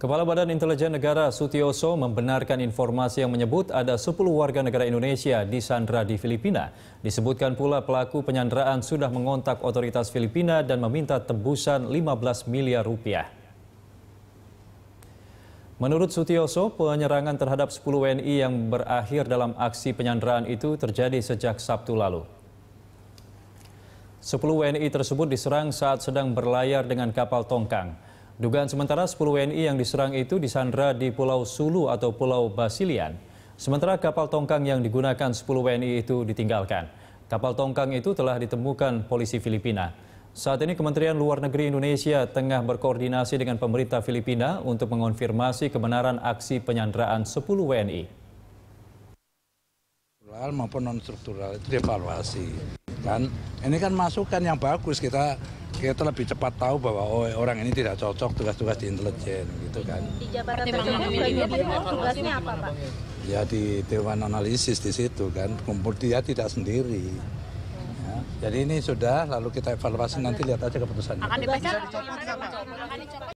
Kepala Badan Intelijen Negara Sutioso membenarkan informasi yang menyebut ada 10 warga negara Indonesia disandra di Filipina. Disebutkan pula pelaku penyanderaan sudah mengontak otoritas Filipina dan meminta tebusan 15 miliar rupiah. Menurut Sutioso, penyerangan terhadap 10 WNI yang berakhir dalam aksi penyanderaan itu terjadi sejak Sabtu lalu. 10 WNI tersebut diserang saat sedang berlayar dengan kapal tongkang. Dugaan sementara 10 WNI yang diserang itu disandra di Pulau Sulu atau Pulau Basilian. Sementara kapal tongkang yang digunakan 10 WNI itu ditinggalkan. Kapal tongkang itu telah ditemukan polisi Filipina. Saat ini Kementerian Luar Negeri Indonesia tengah berkoordinasi dengan pemerintah Filipina untuk mengonfirmasi kebenaran aksi penyanderaan 10 WNI. Struktural maupun non struktural itu dievaluasi. Kan ini kan masukan yang bagus kita kita lebih cepat tahu bahwa oh, orang ini tidak cocok tugas-tugas di intelijen gitu kan. Di jabatan tersebut bagian tugasnya apa Pak? Ya di Dewan Analisis di situ kan, kumpul dia tidak sendiri. Ya, jadi ini sudah, lalu kita evaluasi nanti lihat aja keputusannya. Akan